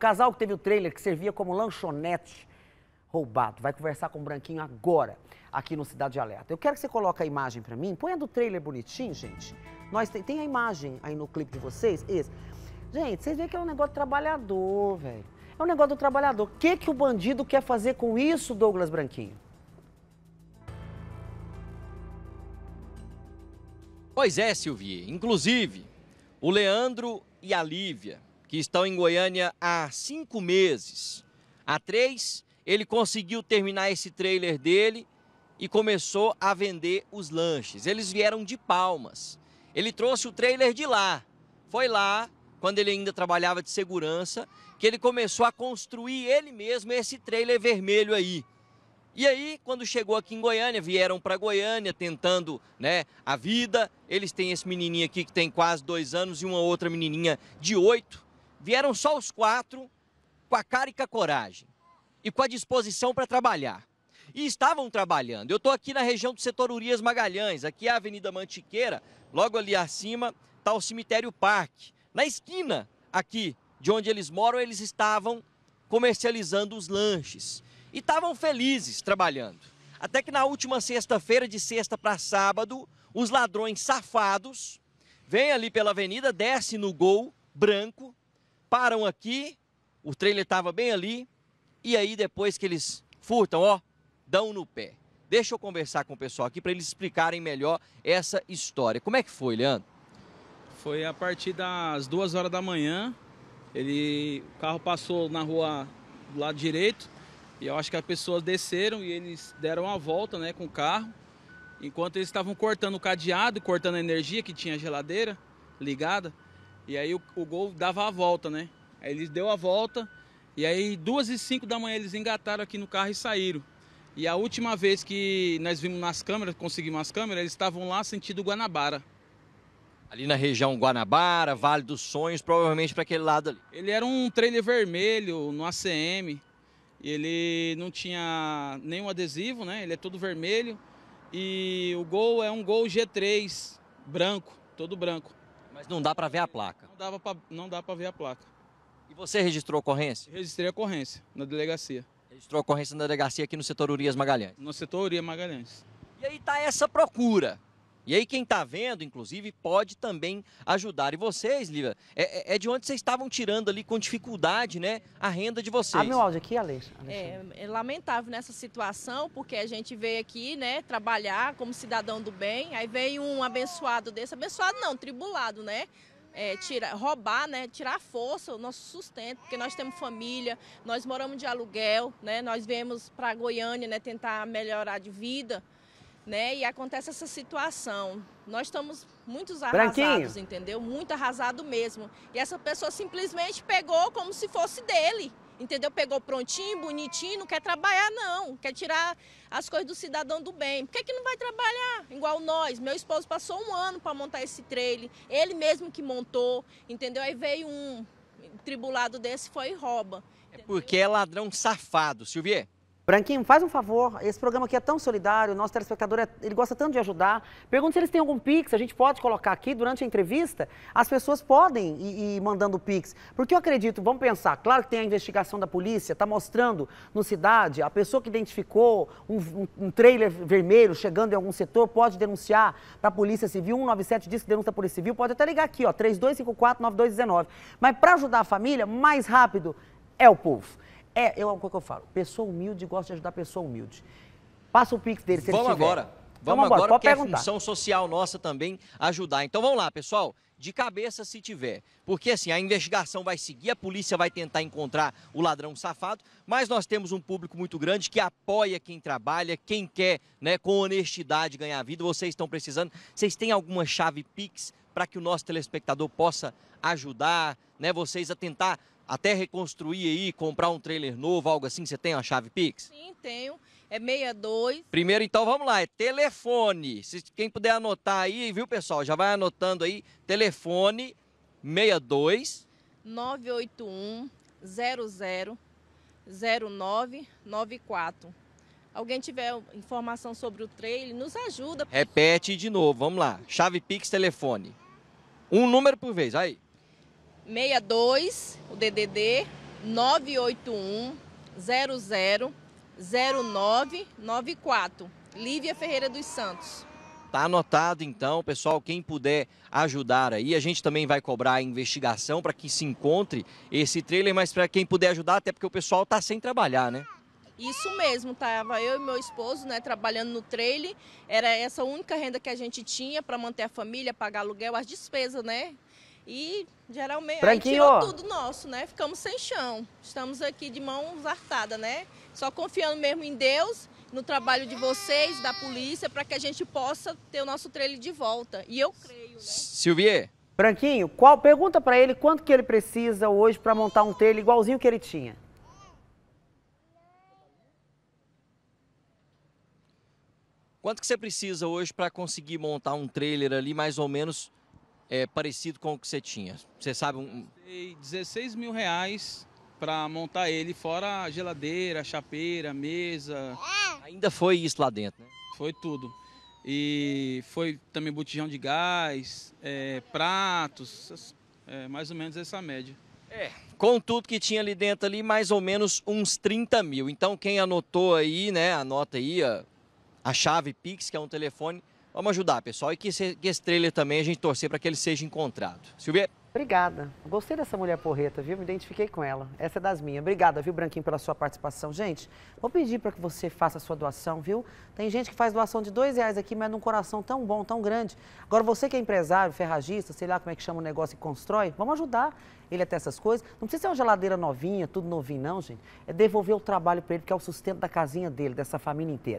O casal que teve o trailer que servia como lanchonete roubado vai conversar com o Branquinho agora, aqui no Cidade Alerta. Eu quero que você coloque a imagem para mim. Põe a do trailer bonitinho, gente. Nós tem, tem a imagem aí no clipe de vocês. Esse. Gente, vocês veem que é um negócio trabalhador, velho. É um negócio do trabalhador. O que, que o bandido quer fazer com isso, Douglas Branquinho? Pois é, Silvia. Inclusive, o Leandro e a Lívia que estão em Goiânia há cinco meses. Há três, ele conseguiu terminar esse trailer dele e começou a vender os lanches. Eles vieram de Palmas. Ele trouxe o trailer de lá. Foi lá, quando ele ainda trabalhava de segurança, que ele começou a construir ele mesmo esse trailer vermelho aí. E aí, quando chegou aqui em Goiânia, vieram para Goiânia tentando né, a vida. Eles têm esse menininho aqui que tem quase dois anos e uma outra menininha de oito Vieram só os quatro, com a cara e com a coragem, e com a disposição para trabalhar. E estavam trabalhando. Eu estou aqui na região do setor Urias Magalhães, aqui é a Avenida Mantiqueira, logo ali acima está o Cemitério Parque. Na esquina aqui de onde eles moram, eles estavam comercializando os lanches. E estavam felizes trabalhando. Até que na última sexta-feira, de sexta para sábado, os ladrões safados vêm ali pela avenida, desce no gol branco, param aqui, o trailer estava bem ali, e aí depois que eles furtam, ó, dão no pé. Deixa eu conversar com o pessoal aqui para eles explicarem melhor essa história. Como é que foi, Leandro? Foi a partir das duas horas da manhã. Ele, o carro passou na rua do lado direito e eu acho que as pessoas desceram e eles deram uma volta, né, com o carro. Enquanto eles estavam cortando o cadeado, cortando a energia que tinha a geladeira ligada, e aí o, o gol dava a volta, né? Aí eles deu a volta. E aí, duas e cinco da manhã, eles engataram aqui no carro e saíram. E a última vez que nós vimos nas câmeras, conseguimos as câmeras, eles estavam lá sentido Guanabara. Ali na região Guanabara, Vale dos Sonhos, provavelmente para aquele lado ali. Ele era um trailer vermelho no ACM. Ele não tinha nenhum adesivo, né? Ele é todo vermelho. E o gol é um gol G3, branco, todo branco. Mas não dá para ver a placa. Não, dava pra, não dá para ver a placa. E você registrou a ocorrência? Registrei a ocorrência na delegacia. Registrou a ocorrência na delegacia aqui no setor Urias Magalhães? No setor Urias Magalhães. E aí tá essa procura. E aí quem está vendo, inclusive, pode também ajudar. E vocês, Lívia, é, é, é, de onde vocês estavam tirando ali com dificuldade, né, a renda de ah, vocês. Abre meu áudio aqui, Alex. É, é lamentável nessa situação, porque a gente veio aqui, né, trabalhar como cidadão do bem, aí veio um abençoado desse, abençoado não, tribulado, né, é, tira, roubar, né, tirar a força, o nosso sustento, porque nós temos família, nós moramos de aluguel, né, nós viemos para Goiânia né, tentar melhorar de vida, né? E acontece essa situação. Nós estamos muito arrasados, Branquinho. entendeu? Muito arrasado mesmo. E essa pessoa simplesmente pegou como se fosse dele. Entendeu? Pegou prontinho, bonitinho, não quer trabalhar, não. Quer tirar as coisas do cidadão do bem. Por que, que não vai trabalhar? Igual nós. Meu esposo passou um ano para montar esse trailer. Ele mesmo que montou, entendeu? Aí veio um tribulado desse, foi e rouba. Entendeu? É porque é ladrão safado, Silvia. Branquinho, faz um favor, esse programa aqui é tão solidário, o nosso telespectador, é, ele gosta tanto de ajudar. Pergunta se eles têm algum Pix, a gente pode colocar aqui durante a entrevista, as pessoas podem ir, ir mandando Pix. Porque eu acredito, vamos pensar, claro que tem a investigação da polícia, está mostrando no Cidade, a pessoa que identificou um, um, um trailer vermelho chegando em algum setor, pode denunciar para a Polícia Civil, 197 diz que denuncia a Polícia Civil, pode até ligar aqui, ó, 3254-9219. Mas para ajudar a família, mais rápido é o povo. É, eu, é o que eu falo. Pessoa humilde gosta de ajudar pessoa humilde. Passa o pix dele se vamos ele Agora. Então, vamos, agora, agora porque é função social nossa também ajudar. Então vamos lá, pessoal de cabeça se tiver. Porque assim, a investigação vai seguir, a polícia vai tentar encontrar o ladrão safado, mas nós temos um público muito grande que apoia quem trabalha, quem quer, né, com honestidade ganhar vida. Vocês estão precisando, vocês têm alguma chave Pix para que o nosso telespectador possa ajudar, né, vocês a tentar até reconstruir aí, comprar um trailer novo, algo assim? Você tem a chave Pix? Sim, tenho. É 62. Primeiro, então, vamos lá. É telefone. Se quem puder anotar aí, viu, pessoal? Já vai anotando aí. Telefone 62 981 00 0994. Alguém tiver informação sobre o trailer, nos ajuda. Repete de novo, vamos lá. Chave Pix telefone. Um número por vez, aí. 62, o DDD 981 00 0994. Lívia Ferreira dos Santos. Tá anotado então, pessoal, quem puder ajudar aí, a gente também vai cobrar a investigação para que se encontre esse trailer, mas para quem puder ajudar, até porque o pessoal tá sem trabalhar, né? Isso mesmo, estava eu e meu esposo né, trabalhando no trailer, era essa única renda que a gente tinha para manter a família, pagar aluguel, as despesas, né? E geralmente aí tirou tudo nosso, né? Ficamos sem chão. Estamos aqui de mãos artadas, né? Só confiando mesmo em Deus, no trabalho de vocês, da polícia, para que a gente possa ter o nosso trailer de volta. E eu creio, né? Silvier. Branquinho, qual pergunta para ele quanto que ele precisa hoje para montar um trailer igualzinho que ele tinha? Quanto que você precisa hoje para conseguir montar um trailer ali mais ou menos é, parecido com o que você tinha? Você sabe um... Gastei 16 mil reais para montar ele, fora a geladeira, a chapeira, a mesa. Ainda foi isso lá dentro, né? Foi tudo. E foi também botijão de gás, é, pratos, é, mais ou menos essa média. É, com tudo que tinha ali dentro ali, mais ou menos uns 30 mil. Então quem anotou aí, né, anota aí, ó, a chave Pix, que é um telefone. Vamos ajudar, pessoal, e que, que esse trailer também a gente torcer para que ele seja encontrado. Silvia? Obrigada. Gostei dessa mulher porreta, viu? Me identifiquei com ela. Essa é das minhas. Obrigada, viu, Branquinho, pela sua participação. Gente, vou pedir para que você faça a sua doação, viu? Tem gente que faz doação de dois reais aqui, mas num coração tão bom, tão grande. Agora, você que é empresário, ferragista, sei lá como é que chama o negócio que constrói, vamos ajudar ele até essas coisas. Não precisa ser uma geladeira novinha, tudo novinho, não, gente. É devolver o trabalho para ele, que é o sustento da casinha dele, dessa família inteira.